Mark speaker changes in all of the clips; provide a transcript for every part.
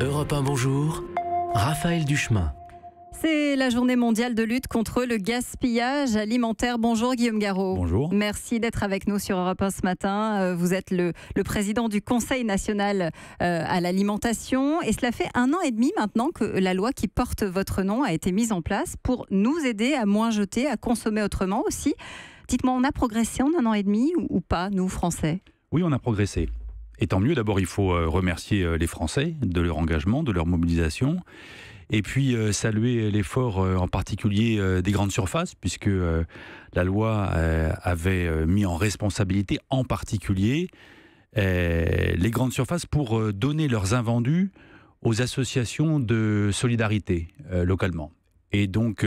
Speaker 1: Europe 1 Bonjour, Raphaël Duchemin.
Speaker 2: C'est la journée mondiale de lutte contre le gaspillage alimentaire. Bonjour Guillaume Garot. Bonjour. Merci d'être avec nous sur Europe 1 ce matin. Euh, vous êtes le, le président du Conseil national euh, à l'alimentation et cela fait un an et demi maintenant que la loi qui porte votre nom a été mise en place pour nous aider à moins jeter, à consommer autrement aussi. Dites-moi, on a progressé en un an et demi ou pas, nous Français
Speaker 1: Oui, on a progressé. Et tant mieux, d'abord, il faut euh, remercier euh, les Français de leur engagement, de leur mobilisation. Et puis euh, saluer l'effort en particulier des grandes surfaces, puisque la loi avait mis en responsabilité en particulier les grandes surfaces pour donner leurs invendus aux associations de solidarité localement. Et donc,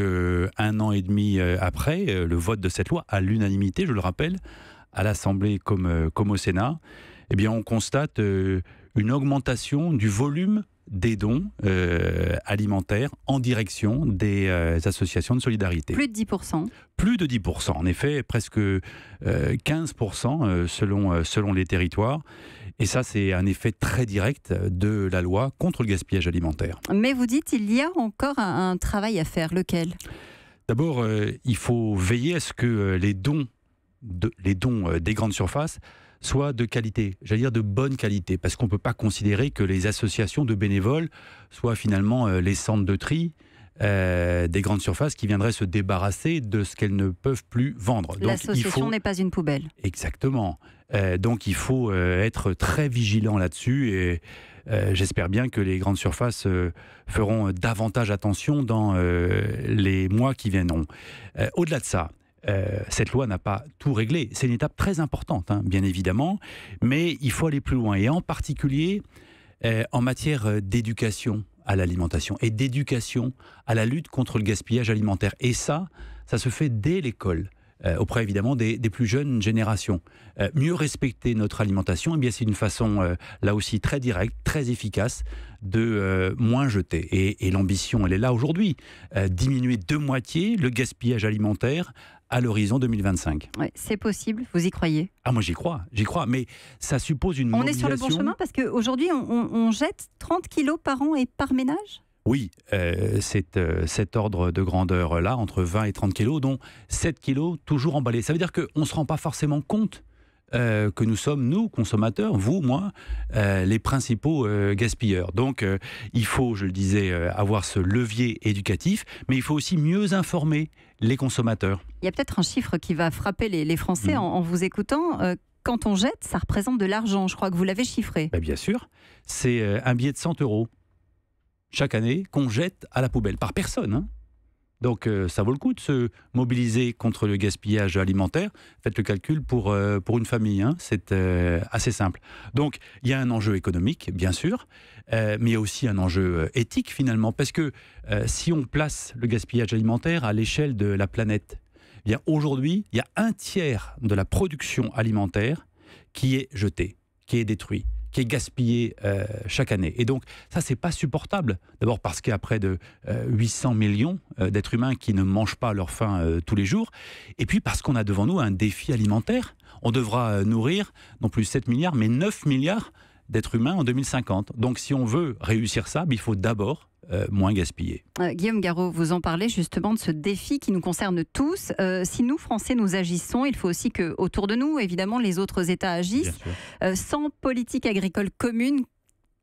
Speaker 1: un an et demi après, le vote de cette loi, à l'unanimité, je le rappelle, à l'Assemblée comme, comme au Sénat, eh on constate euh, une augmentation du volume des dons euh, alimentaires en direction des euh, associations de solidarité. Plus de 10%. Plus de 10%, en effet, presque 15% selon, selon les territoires. Et ça, c'est un effet très direct de la loi contre le gaspillage alimentaire.
Speaker 2: Mais vous dites, il y a encore un, travail à faire. Lequel
Speaker 1: D'abord, il faut veiller à ce que les dons, les dons des grandes surfaces soit de qualité, j'allais dire de bonne qualité, parce qu'on ne peut pas considérer que les associations de bénévoles soient finalement euh, les centres de tri. Euh, des grandes surfaces qui viendraient se débarrasser de ce qu'elles ne peuvent plus vendre. L'association n'est
Speaker 2: pas une poubelle.
Speaker 1: Exactement. Euh, donc il faut être très vigilant là-dessus et j'espère bien que les grandes surfaces feront davantage attention dans les mois qui viendront. Au-delà de ça, euh, cette loi n'a pas tout réglé. C'est une étape très importante, hein, bien évidemment, mais il faut aller plus loin. Et en particulier euh, en matière euh, d'éducation à l'alimentation et d'éducation à la lutte contre le gaspillage alimentaire. Et ça, ça se fait dès l'école. auprès évidemment des, plus jeunes générations. mieux respecter notre alimentation, et eh bien c'est une façon là aussi très directe, très efficace de moins jeter. Et, et l'ambition, elle est là aujourd'hui. diminuer de moitié le gaspillage alimentaire à l'horizon 2025.
Speaker 2: c'est possible, vous y croyez
Speaker 1: Ah moi j'y crois, j'y crois, mais ça suppose une on est sur le bon chemin
Speaker 2: parce qu'aujourd'hui on, on, jette 30 kilos par an et par ménage
Speaker 1: oui, euh, c'est euh, cet ordre de grandeur-là, entre 20 et 30 kilos, dont 7 kilos toujours emballés. Ça veut dire qu'on ne se rend pas forcément compte euh, que nous sommes, nous, consommateurs, vous, moi, les principaux gaspilleurs. Donc, il faut, je le disais, avoir ce levier éducatif, mais il faut aussi mieux informer les consommateurs.
Speaker 2: Il y a peut-être un chiffre qui va frapper les, Français mm. en, vous écoutant. Euh, quand on jette, ça représente de l'argent. Je crois que vous l'avez chiffré.
Speaker 1: Ben, bien sûr. C'est euh, un billet de 100 euros chaque année qu'on jette à la poubelle par personne. Hein. Donc euh, ça vaut le coup de se mobiliser contre le gaspillage alimentaire. Faites le calcul pour, euh, pour une famille, hein. c'est euh, assez simple. Donc il y a un enjeu économique, bien sûr, mais il y a aussi un enjeu éthique finalement, parce que si on place le gaspillage alimentaire à l'échelle de la planète, eh aujourd'hui, il y a un tiers de la production alimentaire qui est jetée, qui est détruite qui est gaspillé euh, chaque année. Et donc, ça, c'est pas supportable. D'abord parce qu'il y a près de 800 euh, millions euh, d'êtres humains qui ne mangent pas leur faim tous les jours. Et puis parce qu'on a devant nous un défi alimentaire. On devra nourrir non plus 7 milliards, mais 9 milliards d'êtres humains en 2050. Donc, si on veut réussir ça, ben, il faut d'abord euh, moins gaspillé
Speaker 2: euh, Guillaume Garot, vous en parlez justement de ce défi qui nous concerne tous. Euh, si nous, Français, nous agissons, il faut aussi que autour de nous, évidemment, les autres États agissent. sans politique agricole commune,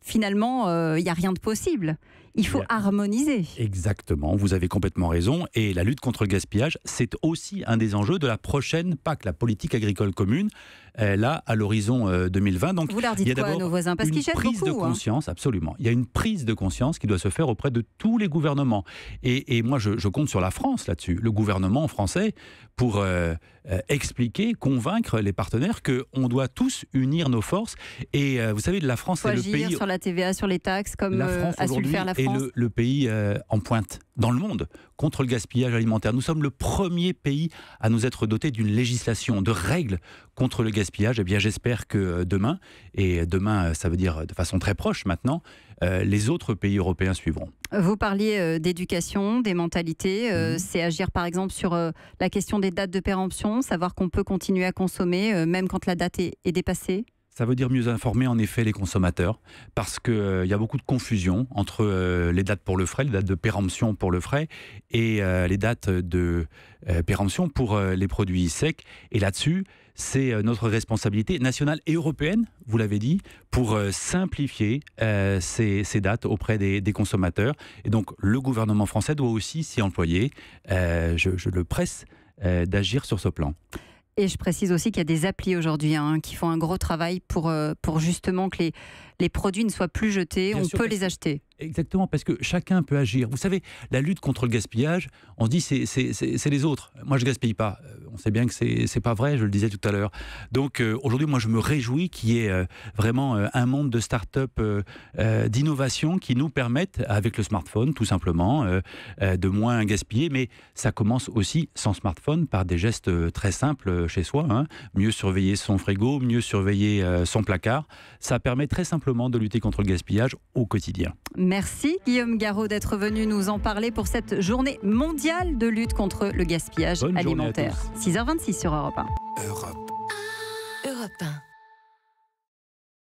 Speaker 2: finalement, il n'y a rien de possible. Il faut harmoniser.
Speaker 1: Exactement, vous avez complètement raison. Et la lutte contre le gaspillage, c'est aussi un des enjeux de la prochaine PAC, la politique agricole commune, là, à l'horizon 2020. Euh, donc, vous leur dites quoi à nos voisins Parce qu'ils prise beaucoup, de hein. conscience, absolument. Il y a une prise de conscience qui doit se faire auprès de tous les gouvernements. Et, moi, je, compte sur la France là-dessus, le gouvernement français, pour euh, euh, expliquer, convaincre les partenaires qu'on doit tous unir nos forces. Et vous savez, la France, c'est le pays... sur
Speaker 2: la TVA, sur les taxes, comme a su le faire la France
Speaker 1: le, pays euh, en pointe dans le monde contre le gaspillage alimentaire. Nous sommes le premier pays à nous être doté d'une législation, de règles contre le gaspillage. Eh bien, j'espère que euh, demain, et demain, euh, ça veut dire de façon très proche maintenant, les autres pays européens suivront.
Speaker 2: Vous parliez d'éducation, des mentalités. Mhm. C'est agir par exemple sur la question des dates de péremption, savoir qu'on peut continuer à consommer même quand la date est dépassée
Speaker 1: ça veut dire mieux informer en effet les consommateurs, parce qu'il euh, y a beaucoup de confusion entre euh, les dates pour le frais, les dates de péremption pour le frais, et euh, les dates de péremption pour les produits secs. Et là-dessus, c'est notre responsabilité nationale et européenne, vous l'avez dit, pour simplifier ces, dates auprès des, consommateurs. Et donc le gouvernement français doit aussi s'y employer, je, le presse, d'agir sur ce plan.
Speaker 2: Et je précise aussi qu'il y a des applis aujourd'hui hein, qui font un gros travail pour, euh, pour justement que les, les produits ne soient plus jetés. on peut les acheter.
Speaker 1: Exactement, parce que chacun peut agir. Vous savez, la lutte contre le gaspillage, on se dit c'est les autres. Moi, je gaspille pas. Euh, on sait bien que c'est pas vrai, je le disais tout à l'heure. Donc euh, aujourd'hui, moi, je me réjouis qu'il y ait euh, vraiment un monde de start-up, d'innovation qui nous permettent, avec le smartphone, tout simplement, de moins gaspiller. Mais ça commence aussi sans smartphone par des gestes très simples chez soi. Hein. Mieux surveiller son frigo, mieux surveiller son placard. Ça permet très simplement de lutter contre le gaspillage au quotidien.
Speaker 2: Merci Guillaume Garraud d'être venu nous en parler pour cette journée mondiale de lutte contre le gaspillage alimentaire. 6h26 sur Europe
Speaker 1: 1.